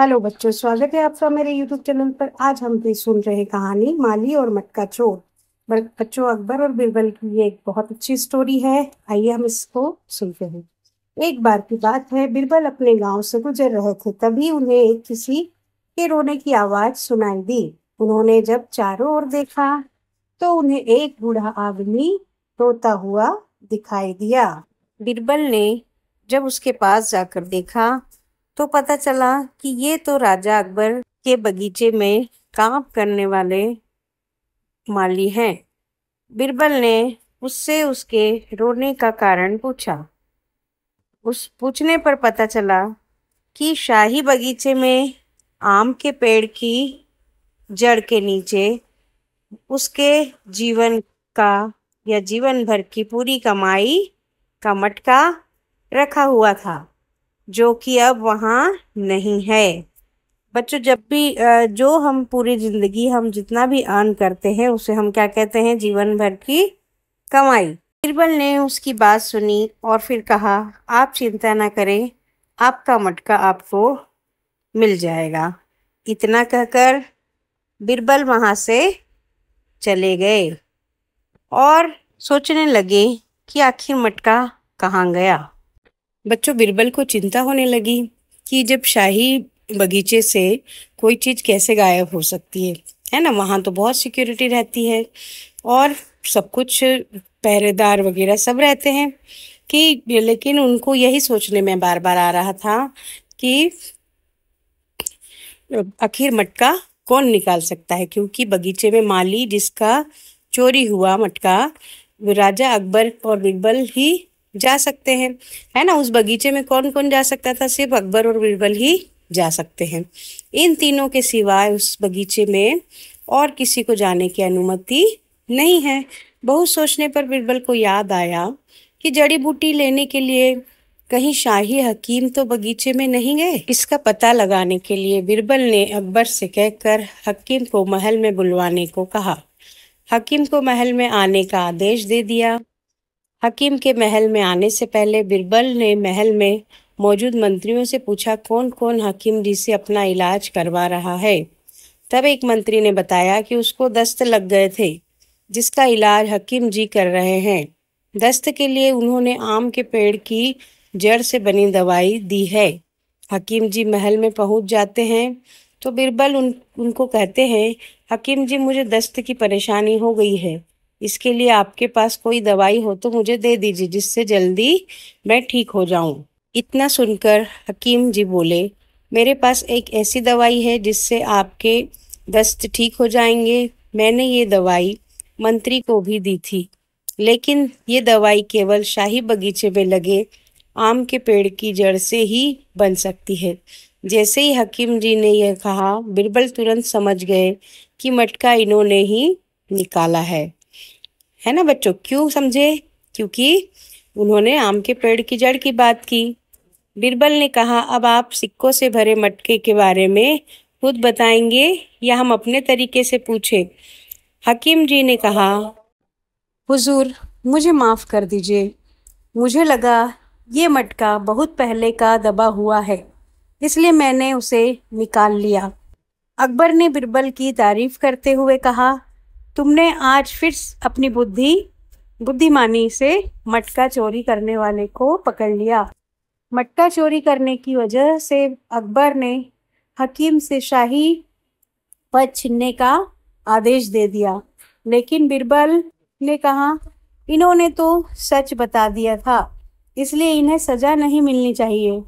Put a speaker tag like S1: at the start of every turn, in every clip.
S1: Hello बच्चों स्वागत है आपका मेरे यूट्यूब चैनल पर आज हम भी सुन रहे कहानी माली और मटका चोर बच्चों अकबर और बीरबल की ये एक बहुत अच्छी स्टोरी है आइए हम इसको सुनते हैं एक बार की बात है बीरबल अपने गांव से गुजर रहे थे तभी उन्हें एक किसी के रोने की आवाज सुनाई दी उन्होंने जब चारों ओर देखा तो उन्हें एक बूढ़ा आदमी रोता हुआ दिखाई दिया बीरबल ने जब उसके पास जाकर देखा तो पता चला कि ये तो राजा अकबर के बगीचे में काम करने वाले माली हैं बिरबल ने उससे उसके रोने का कारण पूछा उस पूछने पर पता चला कि शाही बगीचे में आम के पेड़ की जड़ के नीचे उसके जीवन का या जीवन भर की पूरी कमाई का मटका रखा हुआ था जो कि अब वहाँ नहीं है बच्चों जब भी जो हम पूरी ज़िंदगी हम जितना भी अर्न करते हैं उसे हम क्या कहते हैं जीवन भर की कमाई बीरबल ने उसकी बात सुनी और फिर कहा आप चिंता ना करें आपका मटका आपको मिल जाएगा इतना कहकर बीरबल वहाँ से चले गए और सोचने लगे कि आखिर मटका कहाँ गया बच्चों बिरबल को चिंता होने लगी कि जब शाही बगीचे से कोई चीज़ कैसे गायब हो सकती है है ना वहाँ तो बहुत सिक्योरिटी रहती है और सब कुछ पहरेदार वगैरह सब रहते हैं कि लेकिन उनको यही सोचने में बार बार आ रहा था कि आखिर मटका कौन निकाल सकता है क्योंकि बगीचे में माली जिसका चोरी हुआ मटका राजा अकबर और बिरबल ही जा सकते हैं है ना उस बगीचे में कौन कौन जा सकता था सिर्फ अकबर और बीरबल ही जा सकते हैं इन तीनों के सिवाय उस बगीचे में और किसी को जाने की अनुमति नहीं है बहुत सोचने पर बीरबल को याद आया कि जड़ी बूटी लेने के लिए कहीं शाही हकीम तो बगीचे में नहीं गए इसका पता लगाने के लिए बीरबल ने अकबर से कहकर हकीम को महल में बुलवाने को कहा हकीम को महल में आने का आदेश दे दिया हकीम के महल में आने से पहले बिरबल ने महल में मौजूद मंत्रियों से पूछा कौन कौन हकीम जी से अपना इलाज करवा रहा है तब एक मंत्री ने बताया कि उसको दस्त लग गए थे जिसका इलाज हकीम जी कर रहे हैं दस्त के लिए उन्होंने आम के पेड़ की जड़ से बनी दवाई दी है हकीम जी महल में पहुंच जाते हैं तो बिरबल उन उनको कहते हैं हकीम जी मुझे दस्त की परेशानी हो गई है इसके लिए आपके पास कोई दवाई हो तो मुझे दे दीजिए जिससे जल्दी मैं ठीक हो जाऊं। इतना सुनकर हकीम जी बोले मेरे पास एक ऐसी दवाई है जिससे आपके दस्त ठीक हो जाएंगे मैंने ये दवाई मंत्री को भी दी थी लेकिन ये दवाई केवल शाही बगीचे में लगे आम के पेड़ की जड़ से ही बन सकती है जैसे ही हकीम जी ने यह कहा बिरबल तुरंत समझ गए कि मटका इन्होंने ही निकाला है है ना बच्चों क्यों समझे क्योंकि उन्होंने आम के पेड़ की जड़ की बात की बिरबल ने कहा अब आप सिक्कों से भरे मटके के बारे में खुद बताएंगे या हम अपने तरीके से पूछे हकीम जी ने कहा हुजूर मुझे माफ़ कर दीजिए मुझे लगा ये मटका बहुत पहले का दबा हुआ है इसलिए मैंने उसे निकाल लिया अकबर ने बिरबल की तारीफ करते हुए कहा तुमने आज फिर अपनी बुद्धि बुद्धिमानी से मटका चोरी करने वाले को पकड़ लिया मटका चोरी करने की वजह से अकबर ने हकीम से शाही पद छीनने का आदेश दे दिया लेकिन बिरबल ने कहा इन्होंने तो सच बता दिया था इसलिए इन्हें सज़ा नहीं मिलनी चाहिए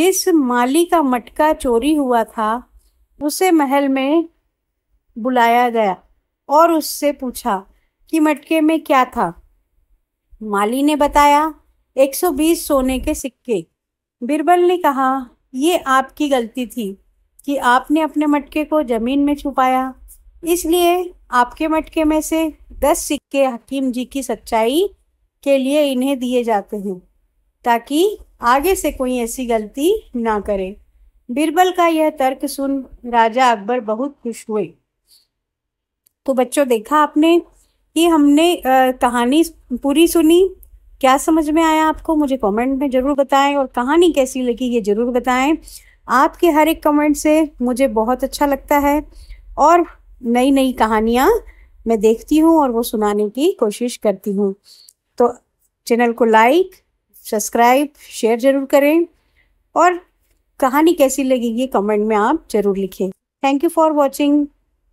S1: जिस माली का मटका चोरी हुआ था उसे महल में बुलाया गया और उससे पूछा कि मटके में क्या था माली ने बताया 120 सोने के सिक्के बिरबल ने कहा ये आपकी गलती थी कि आपने अपने मटके को ज़मीन में छुपाया इसलिए आपके मटके में से दस सिक्के हकीम जी की सच्चाई के लिए इन्हें दिए जाते हैं ताकि आगे से कोई ऐसी गलती ना करे बिरबल का यह तर्क सुन राजा अकबर बहुत खुश हुए तो बच्चों देखा आपने कि हमने आ, कहानी पूरी सुनी क्या समझ में आया आपको मुझे कमेंट में ज़रूर बताएं और कहानी कैसी लगी ये ज़रूर बताएं आपके हर एक कमेंट से मुझे बहुत अच्छा लगता है और नई नई कहानियाँ मैं देखती हूँ और वो सुनाने की कोशिश करती हूँ तो चैनल को लाइक सब्सक्राइब शेयर ज़रूर करें और कहानी कैसी लगेगी कमेंट में आप ज़रूर लिखें थैंक यू फॉर वॉचिंग